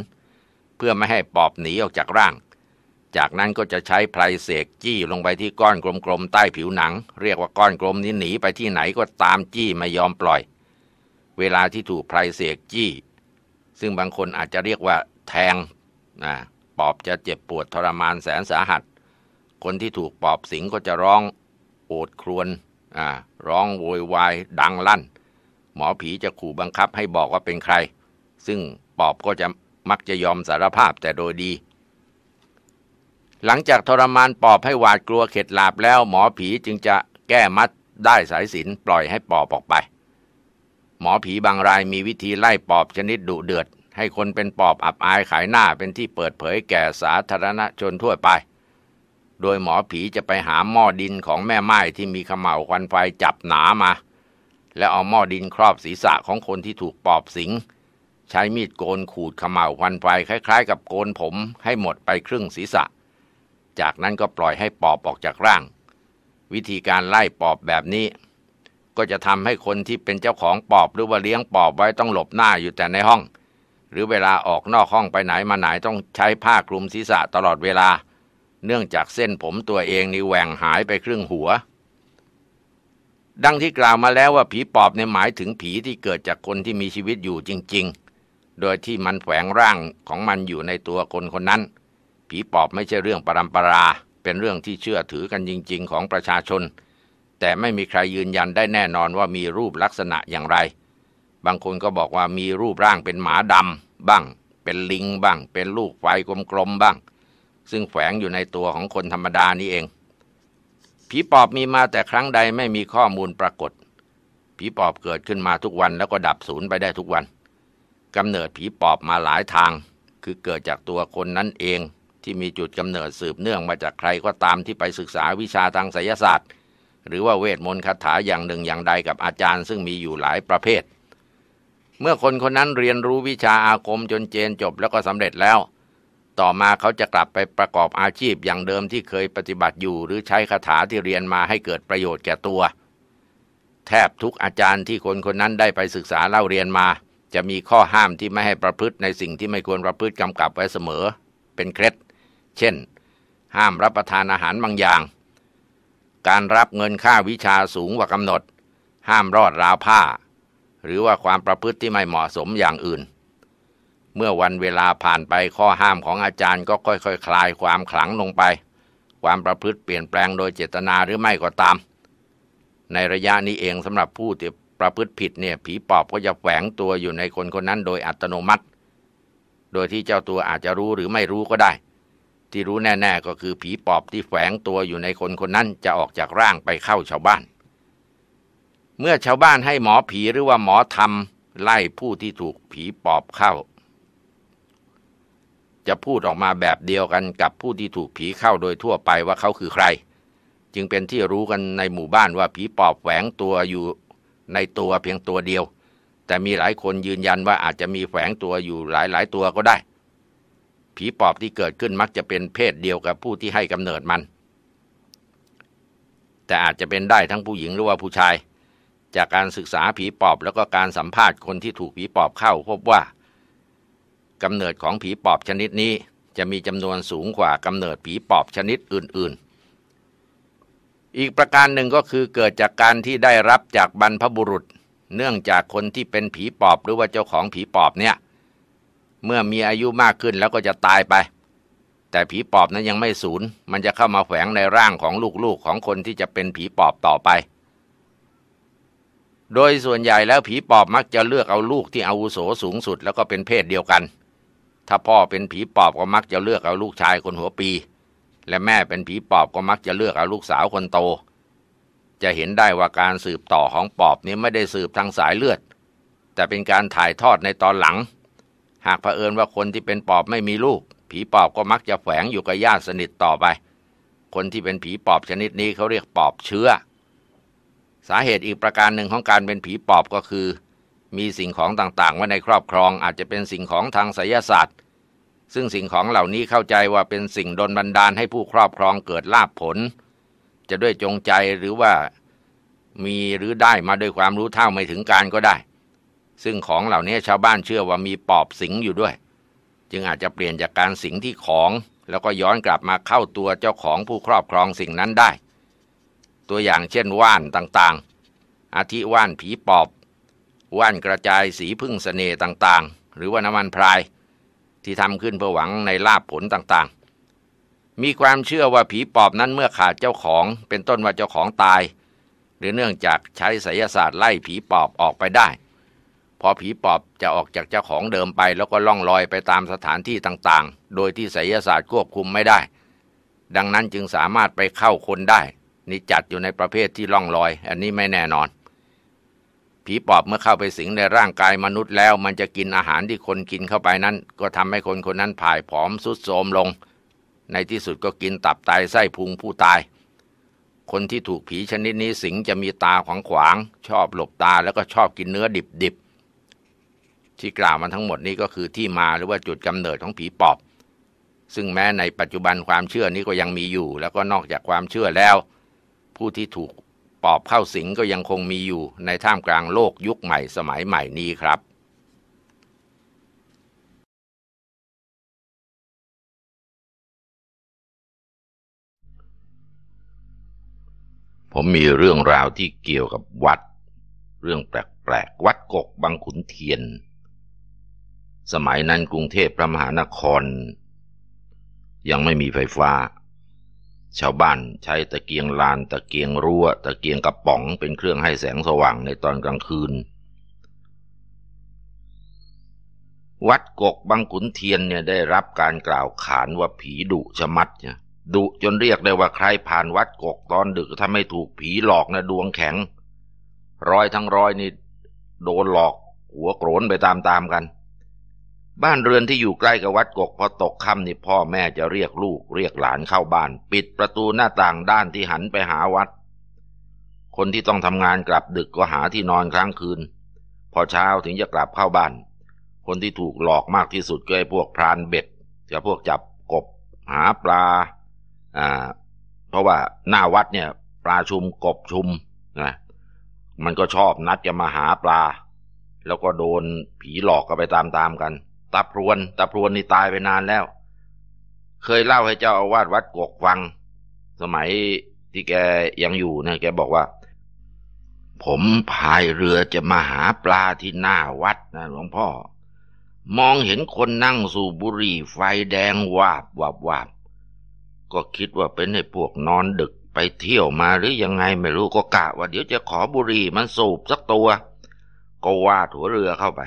เพื่อไม่ให้ปอบหนีออกจากร่าง จากนั้นก็จะใช้ไพลเสกจี้ลงไปที่ก้อนกลมๆใต้ผิวหนัง เรียกว่าก้อนกลมนี้หนีไปที่ไหนก็ตามจี้ไม่ยอมปล่อย เวลาที่ถูกไพลเสกจี้ ซึ่งบางคนอาจจะเรียกว่าแทงนะปอบจะเจ็บปวดทรมานแสนสาหัส คนที่ถูกปอบสิงก็จะร้องโอดครวนร้องโวยวายดังลั่นหมอผีจะขู่บังคับให้บอกว่าเป็นใคร ซึ่งปอบก็จะมักจะยอมสารภาพแต่โดยดี หลังจากทรมานปอบให้หวาดกลัวเข็ดหลาบแล้วหมอผีจึงจะแก้มัดได้สายสินปล่อยให้ปอบออกไป หมอผีบางรายมีวิธีไล่ปอบชนิดดุเดือด ให้คนเป็นปอบอับอายขายหน้าเป็นที่เปิดเผยแก่สาธารณชนทั่วไป โดยหมอผีจะไปหาหม้อดินของแม่ไม้ที่มีขมเหลาควันไฟจับหนามาแล้วเอาหม้อดินครอบศีรษะของคนที่ถูกปอบสิงใช้มีดโกนขูดขม่าววันไฟคล้าย ๆ กับโกนผมให้หมดไปครึ่งศีรษะ จากนั้นก็ปล่อยให้ปอบออกจากร่าง วิธีการไล่ปอบแบบนี้ ก็จะทำให้คนที่เป็นเจ้าของปอบหรือว่าเลี้ยงปอบไว้ต้องหลบหน้าอยู่แต่ในห้อง หรือเวลาออกนอกห้องไปไหนมาไหนต้องใช้ผ้าคลุมศีรษะตลอดเวลา เนื่องจากเส้นผมตัวเองนี่แหว่งหายไปครึ่งหัวดังที่กล่าวมาแล้วว่าผีปอบในหมายถึงผีที่เกิดจากคนที่มีชีวิตอยู่จริง ๆ โดยที่มันแฝงร่างของมันอยู่ในตัวคนคนนั้น ผีปอบไม่ใช่เรื่องปรำปราเป็นเรื่องที่เชื่อถือกันจริง ๆ ของประชาชน แต่ไม่มีใครยืนยันได้แน่นอนว่ามีรูปลักษณะอย่างไร บางคนก็บอกว่ามีรูปร่างเป็นหมาดำบ้าง เป็นลิงบ้าง เป็นลูกไฟกลมๆบ้าง ซึ่งแฝงอยู่ในตัวของคนธรรมดานี่เองผีปอบมีมาแต่ครั้งใดไม่มีข้อมูลปรากฏ ผีปอบเกิดขึ้นมาทุกวันแล้วก็ดับสูญไปได้ทุกวันกำเนิดผีปอบมาหลายทาง คือเกิดจากตัวคนนั้นเองที่มีจุดกำเนิดสืบเนื่องมาจากใครก็ตามที่ไปศึกษาวิชาทางไสยศาสตร์ หรือว่าเวทมนต์คาถาอย่างหนึ่งอย่างใดกับอาจารย์ซึ่งมีอยู่หลายประเภท เมื่อคนคนนั้นเรียนรู้วิชาอาคมจนเจนจบ แล้วก็สำเร็จแล้วต่อมาเขาจะกลับไปประกอบอาชีพอย่างเดิมที่เคยปฏิบัติอยู่ หรือใช้คาถาที่เรียนมาให้เกิดประโยชน์แก่ตัว แทบทุกอาจารย์ที่คนคนนั้นได้ไปศึกษาเล่าเรียนมา จะมีข้อห้ามที่ไม่ให้ประพฤติในสิ่งที่ไม่ควรประพฤติกำกับไว้เสมอ เป็นเคล็ดเช่น ห้ามรับประทานอาหารบางอย่าง การรับเงินค่าวิชาสูงกว่ากำหนด ห้ามรอดราวผ้า หรือว่าความประพฤติที่ไม่เหมาะสมอย่างอื่นเมื่อวันเวลาผ่านไปข้อห้ามของอาจารย์ก็ค่อยๆคคลายความขลังลงไป ความประพฤติเปลี่ยนแปลงโดยเจตนาหรือไม่ก็ตาม ในระยะนี้เองสำหรับผู้ที่ประพฤติผิดเนี่ย ผีปอบก็จะแฝงตัวอยู่ในคนคนนั้น โดยอัตโนมัติ โดยที่เจ้าตัวอาจจะรู้หรือไม่รู้ก็ได้ ที่รู้แน่ ๆ ก็คือผีปอบที่แฝงตัวอยู่ในคนคนนั้น จะออกจากร่างไปเข้าชาวบ้าน เมื่อชาวบ้านให้หมอผีหรือว่าหมอธรรมไล่ผู้ที่ถูกผีปอบเข้าจะพูดออกมาแบบเดียวกันกับผู้ที่ถูกผีเข้าโดยทั่วไปว่าเขาคือใคร จึงเป็นที่รู้กันในหมู่บ้านว่าผีปอบแฝงตัวอยู่ในตัวเพียงตัวเดียว แต่มีหลายคนยืนยันว่าอาจจะมีแฝงตัวอยู่หลาย ๆ ตัวก็ได้ ผีปอบที่เกิดขึ้นมักจะเป็นเพศเดียวกับผู้ที่ให้กำเนิดมัน แต่อาจจะเป็นได้ทั้งผู้หญิง หรือว่าผู้ชาย จากการศึกษาผีปอบแล้วก็การสัมภาษณ์คนที่ถูกผีปอบเข้าพบว่ากำเนิดของผีปอบชนิดนี้ จะมีจำนวนสูงกว่ากำเนิดผีปอบชนิดอื่น ๆ อีกประการหนึ่งก็คือเกิดจากการที่ได้รับจากบรรพบุรุษ เนื่องจากคนที่เป็นผีปอบหรือว่าเจ้าของผีปอบเนี่ย เมื่อมีอายุมากขึ้นแล้วก็จะตายไป แต่ผีปอบนั้นยังไม่สูญ มันจะเข้ามาแฝงในร่างของลูกๆของคนที่จะเป็นผีปอบต่อไป โดยส่วนใหญ่แล้วผีปอบมักจะเลือกเอาลูกที่อาวุโสสูงสุดแล้วก็เป็นเพศเดียวกันถ้าพ่อเป็นผีปอบก็มักจะเลือกเอาลูกชายคนหัวปี และแม่เป็นผีปอบก็มักจะเลือกเอาลูกสาวคนโต จะเห็นได้ว่าการสืบต่อของปอบนี้ไม่ได้สืบทางสายเลือด แต่เป็นการถ่ายทอดในตอนหลัง หากเผอิญว่าคนที่เป็นปอบไม่มีลูก ผีปอบก็มักจะแฝงอยู่กับญาติสนิทต่อไป คนที่เป็นผีปอบชนิดนี้เขาเรียกปอบเชื้อ สาเหตุอีกประการหนึ่งของการเป็นผีปอบก็คือมีสิ่งของต่างๆไว้ในครอบครองอาจจะเป็นสิ่งของทางไสยศาสตร์ซึ่งสิ่งของเหล่านี้เข้าใจว่าเป็นสิ่งดลบันดาลให้ผู้ครอบครองเกิดลาภผล จะด้วยจงใจหรือว่ามีหรือได้มาด้วยความรู้เท่าไม่ถึงการก็ได้ ซึ่งของเหล่านี้ชาวบ้านเชื่อว่ามีปอบสิงอยู่ด้วย จึงอาจจะเปลี่ยนจากการสิงที่ของ แล้วก็ย้อนกลับมาเข้าตัวเจ้าของผู้ครอบครองสิ่งนั้นได้ ตัวอย่างเช่นว่านต่างๆอาทิว่านผีปอบว่านกระจายสีพึ่งสเสน่ห์ต่างๆ หรือว่าน้ำมันพราย ที่ทำขึ้นเพื่อหวังในลาบผลต่างๆ มีความเชื่อว่าผีปอบนั้นเมื่อขาดเจ้าของ เป็นต้นว่าเจ้าของตาย หรือเนื่องจากใช้ไสยศาสตร์ไล่ผีปอบออกไปได้ พอผีปอบจะออกจากเจ้าของเดิมไปแล้วก็ล่องลอยไปตามสถานที่ต่างๆ โดยที่ไสยศาสตร์ควบคุมไม่ได้ ดังนั้นจึงสามารถไปเข้าคนได้นี่จัดอยู่ในประเภทที่ล่องลอย อันนี้ไม่แน่นอนผีปอบเมื่อเข้าไปสิงในร่างกายมนุษย์แล้ว มันจะกินอาหารที่คนกินเข้าไปนั้น ก็ทำให้คนคนนั้นผ่ายผอมสุดโทมลง ในที่สุดก็กินตับไตไส้พุงผู้ตาย คนที่ถูกผีชนิดนี้สิงจะมีตาขวางขวาง ชอบหลบตาแล้วก็ชอบกินเนื้อดิบดิบที่กล่าวมาทั้งหมดนี้ก็คือที่มาหรือว่าจุดกำเนิดของผีปอบ ซึ่งแม้ในปัจจุบันความเชื่อนี้ก็ยังมีอยู่ แล้วก็นอกจากความเชื่อแล้ว ผู้ที่ถูกปอบเข้าสิงก็ยังคงมีอยู่ในท่ามกลางโลกยุคใหม่สมัยใหม่นี้ครับ ผมมีเรื่องราวที่เกี่ยวกับวัด เรื่องแปลกๆวัดกกบางขุนเทียน สมัยนั้นกรุงเทพพระมหานคร ยังไม่มีไฟฟ้าชาวบ้านใช้ตะเกียงลาน ตะเกียงรั่วตะเกียงกระป๋องเป็นเครื่องให้แสงสว่างในตอนกลางคืน วัดกกบางขุนเทียนเนี่ยได้รับการกล่าวขานว่าผีดุชะมัดเนี่ยดุจนเรียกได้ว่าใครผ่านวัดกกตอนดึกถ้าไม่ถูกผีหลอกนะดวงแข็ง ร้อยทั้งร้อยนี่โดนหลอกหัวโกรนไปตามๆกันบ้านเรือนที่อยู่ใกล้กับวัดกกพอตกค่ำนี่พ่อแม่จะเรียกลูก เรียกหลานเข้าบ้าน ปิดประตูหน้าต่างด้านที่หันไปหาวัด คนที่ต้องทำงานกลับดึกก็หาที่นอนค้างคืน พอเช้าถึงจะกลับเข้าบ้าน คนที่ถูกหลอกมากที่สุด ก็ไอ้พวกพรานเบ็ดจะพวกจับกบหาปลาอ่าเพราะว่าหน้าวัดเนี่ยปลาชุมกบชุมนะมันก็ชอบนัดจะมาหาปลา แล้วก็โดนผีหลอกกันไปตามๆกันตาพรวนตาพรวนนี่ตายไปนานแล้ว เคยเล่าให้เจ้าอาวาสวัดกกฟัง สมัยที่แกยังอยู่เนี่ยแกบอกว่า ผมพายเรือจะมาหาปลาที่หน้าวัดนะหลวงพ่อ มองเห็นคนนั่งสูบบุหรี่ ไฟแดงวาบวาบวาบ ก็คิดว่าเป็นไอ้พวกนอนดึกไปเที่ยวมาหรือยังไงไม่รู้ก็กะว่าเดี๋ยวจะขอบุหรี่มันสูบสักตัว ก็วาดหัวเรือเข้าไป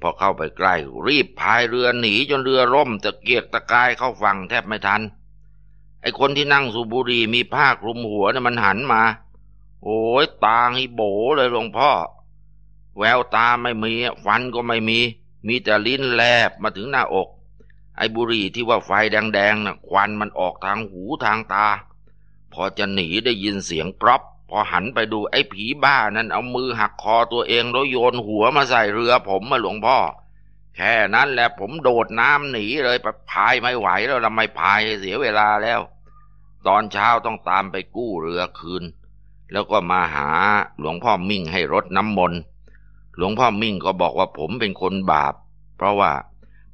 พอเข้าไปใกล้รีบพายเรือหนีจนเรือร่มตะเกียกตะกายเข้าฝั่งแทบไม่ทัน ไอคนที่นั่งสูบุรีมีผ้าคลุมหัวเนี่ยมันหันมา โอ้ยตาห้โบเลยหลวงพ่อ แววตาไม่มีฟันก็ไม่มี มีแต่ลิ้นแลบมาถึงหน้าอก ไอบุรีที่ว่าไฟแดงๆนะ่ะควันมันออกทางหูทางตา พอจะหนีได้ยินเสียงปรอบพอหันไปดูไอ้ผีบ้านั้นเอามือหักคอตัวเองแล้วโยนหัวมาใส่เรือผมมาหลวงพ่อ แค่นั้นแหละผมโดดน้ำหนีเลยไปพายไม่ไหว แล้วทำไมพายเสียเวลาแล้ว ตอนเช้าต้องตามไปกู้เรือคืน แล้วก็มาหาหลวงพ่อมิ่งให้รถน้ำมนต์หลวงพ่อมิ่งก็บอกว่าผมเป็นคนบาป เพราะว่า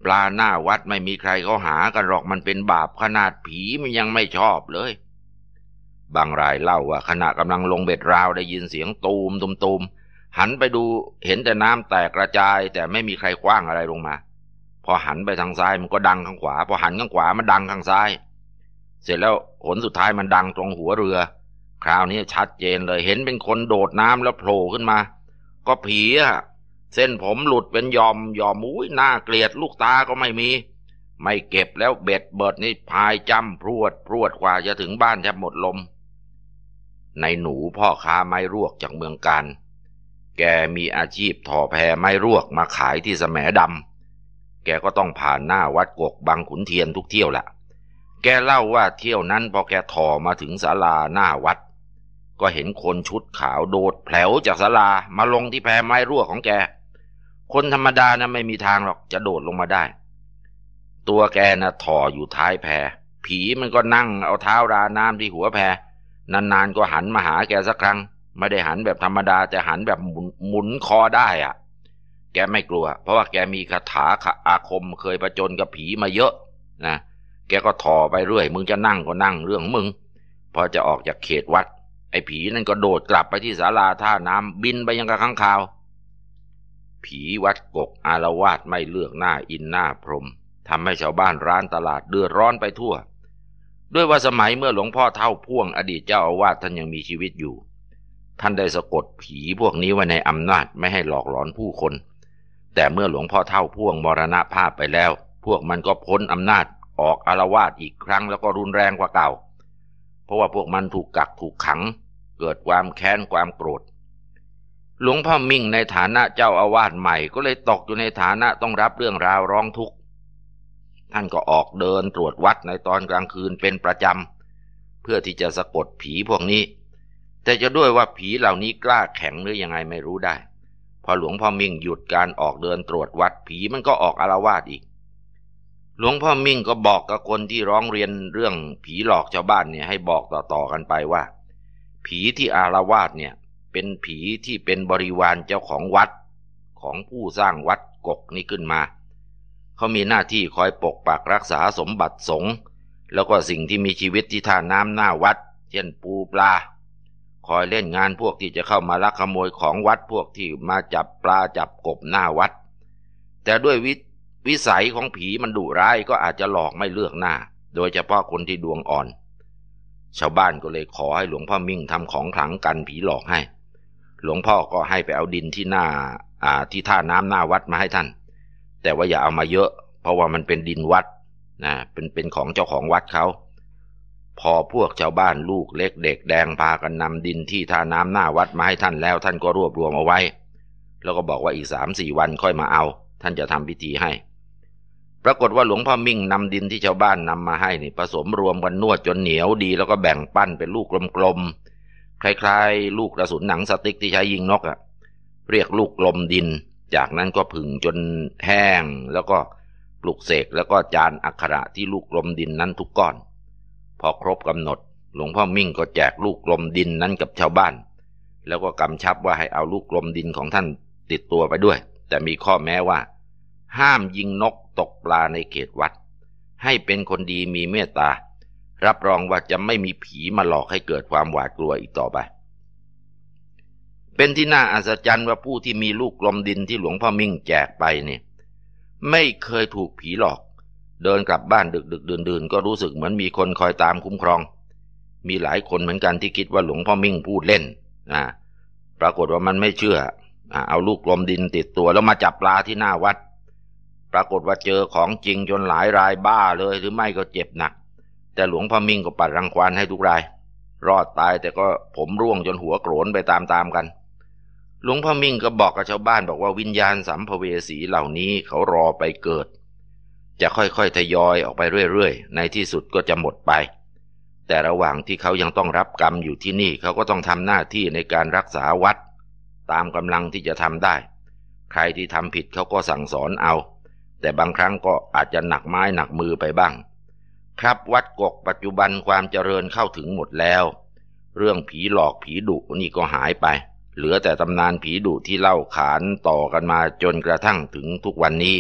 ปลาหน้าวัดไม่มีใครเขาหากันหรอกมันเป็นบาปขนาดผีมันยังไม่ชอบเลยบางรายเล่าว่าขณะกำลังลงเบ็ดราวได้ยินเสียงตูมตุมตูมหันไปดูเห็นแต่น้ำแตกกระจายแต่ไม่มีใครคว้างอะไรลงมา พอหันไปทางซ้ายมันก็ดังข้างขวาพอหันข้างขวามันดังข้างซ้าย เสร็จแล้วผลสุดท้ายมันดังตรงหัวเรือ คราวนี้ชัดเจนเลยเห็นเป็นคนโดดน้ำแล้วโผล่ขึ้นมา ก็ผีอะเส้นผมหลุดเป็นยอมยอมอุ้ยหน้าเกลียดลูกตาก็ไม่มี ไม่เก็บแล้วเบ็ดเบิดนี่พายจำพรวดพรวดกว่าจะถึงบ้านแทบหมดลมในหนูพ่อค้าไม้รวกจากเมืองการ แกมีอาชีพถอแพไม้รวกมาขายที่แสมดำแกก็ต้องผ่านหน้าวัดกกบางขุนเทียนทุกเที่ยวแหละ แกเล่าว่าเที่ยวนั้นพอแกถอมาถึงศาลาหน้าวัด ก็เห็นคนชุดขาวโดดแผลวจากศาลามาลงที่แพไม้รวกของแก คนธรรมดานะ่ไม่มีทางหรอกจะโดดลงมาได้ ตัวแกนะ่ะถออยู่ท้ายแพผีมันก็นั่งเอาเท้าราน้ำที่หัวแพรนานๆก็หันมาหาแกสักครั้งไม่ได้หันแบบธรรมดาแต่หันแบบหมุนมนคอได้อะแกไม่กลัว เพราะว่าแกมีคาถาอาคม เคยประจนกับผีมาเยอะ นะแกก็ถอไปเรื่อย มึงจะนั่งก็นั่งเรื่องมึง พอจะออกจากเขตวัด ไอ้ผีนั่นก็โดดกลับไปที่ศาลาท่าน้ำบินไปยังกระข้างคาว ผีวัดกกอารวาสไม่เลือกหน้าอินหน้าพรมทำให้ชาวบ้านร้านตลาดเดือดร้อนไปทั่วด้วยว่าสมัยเมื่อหลวงพ่อเท่าพ่วงอดีตเจ้าอาวาสท่านยังมีชีวิตอยู่ ท่านได้สะกดผีพวกนี้ไว้ในอำนาจไม่ให้หลอกหลอนผู้คน แต่เมื่อหลวงพ่อเท่าพ่วงมรณภาพไปแล้ว พวกมันก็พ้นอำนาจออกอารวาสอีกครั้งแล้วก็รุนแรงกว่าเก่า เพราะว่าพวกมันถูกกักถูกขัง เกิดความแค้นความโกรธ หลวงพ่อมิ่งในฐานะเจ้าอาวาสใหม่ก็เลยตกอยู่ในฐานะต้องรับเรื่องราวร้องทุกข์ท่านก็ออกเดินตรวจวัดในตอนกลางคืนเป็นประจำ เพื่อที่จะสะกดผีพวกนี้ แต่จะด้วยว่าผีเหล่านี้กล้าแข็งหรือยังไงไม่รู้ได้ พอหลวงพ่อมิ่งหยุดการออกเดินตรวจวัดผีมันก็ออกอารวาสอีก หลวงพ่อมิ่งก็บอกกับคนที่ร้องเรียนเรื่องผีหลอกชาวบ้านเนี่ยให้บอกต่อ ๆ กันไปว่า ผีที่อารวาสเนี่ยเป็นผีที่เป็นบริวารเจ้าของวัดของผู้สร้างวัดกกนี้ขึ้นมาเขามีหน้าที่คอยปกปักรักษาสมบัติสงฆ์แล้วก็สิ่งที่มีชีวิตที่ท่าน้ำหน้าวัด เช่นปูปลา คอยเล่นงานพวกที่จะเข้ามาลักขโมยของวัดพวกที่มาจับปลาจับกบหน้าวัด แต่ด้วยวิวิสัยของผีมันดุร้ายก็อาจจะหลอกไม่เลือกหน้า โดยเฉพาะคนที่ดวงอ่อน ชาวบ้านก็เลยขอให้หลวงพ่อมิ่งทำของขลังกันผีหลอกให้ หลวงพ่อก็ให้ไปเอาดินที่หน้าที่ท่าน้ำหน้าวัดมาให้ท่านแต่ว่าอย่าเอามาเยอะ เพราะว่ามันเป็นดินวัดนะเป็นเป็นของเจ้าของวัดเขาพอพวกชาวบ้านลูกเล็กเด็กแดงพากันนำดินที่ท่าน้ำหน้าวัดมาให้ท่านแล้ว ท่านก็รวบรวมเอาไว้ แล้วก็บอกว่าอีกสามสี่วันค่อยมาเอา ท่านจะทำพิธีให้ ปรากฏว่าหลวงพ่อมิ่งนำดินที่ชาวบ้านนำมาให้นี่ผสมรวมกันนวดจนเหนียวดี แล้วก็แบ่งปั้นเป็นลูกกลมๆคล้ายๆ ลูกกระสุนหนังสติ๊กที่ใช้ยิงนกอะเรียกลูกกลมดินจากนั้นก็ผึ่งจนแห้งแล้วก็ปลุกเสกแล้วก็จานอักขระที่ลูกกลมดินนั้นทุกก้อน พอครบกำหนดหลวงพ่อมิ่งก็แจกลูกกลมดินนั้นกับชาวบ้าน แล้วก็กำชับว่าให้เอาลูกกลมดินของท่าน ติดตัวไปด้วย แต่มีข้อแม้ว่า ห้ามยิงนกตกปลาในเขตวัด ให้เป็นคนดีมีเมตตา รับรองว่าจะไม่มีผีมาหลอกให้เกิดความหวาดกลัวอีกต่อไปเป็นที่น่าอัศจรรย์ว่าผู้ที่มีลูกกลมดินที่หลวงพ่อมิ่งแจกไปเนี่ยไม่เคยถูกผีหลอก เดินกลับบ้านดึกดึกดื่นๆ ก็รู้สึกเหมือนมีคนคอยตามคุ้มครอง มีหลายคนเหมือนกันที่คิดว่าหลวงพ่อมิ่งพูดเล่นนะปรากฏว่ามันไม่เชื่อ เอาลูกกลมดินติดตัวแล้วมาจับปลาที่หน้าวัด ปรากฏว่าเจอของจริงจนหลายรายบ้าเลยหรือไม่ก็เจ็บหนัก แต่หลวงพ่อมิ่งก็ปัดรังควานให้ทุกราย รอดตายแต่ก็ผมร่วงจนหัวโกรนไปตามๆกันหลวงพ่อมิ่งก็บอกกับชาวบ้านบอกว่าวิญญาณสัมภเวสีเหล่านี้เขารอไปเกิด จะค่อยๆทยอยออกไปเรื่อยๆ ในที่สุดก็จะหมดไป แต่ระหว่างที่เขายังต้องรับกรรมอยู่ที่นี่เขาก็ต้องทำหน้าที่ในการรักษาวัด ตามกำลังที่จะทำได้ ใครที่ทำผิดเขาก็สั่งสอนเอา แต่บางครั้งก็อาจจะหนักไม้หนักมือไปบ้าง ครับวัดกกปัจจุบันความเจริญเข้าถึงหมดแล้ว เรื่องผีหลอกผีดุนี่ก็หายไปเหลือแต่ตำนานผีดุที่เล่าขานต่อกันมาจนกระทั่งถึงทุกวันนี้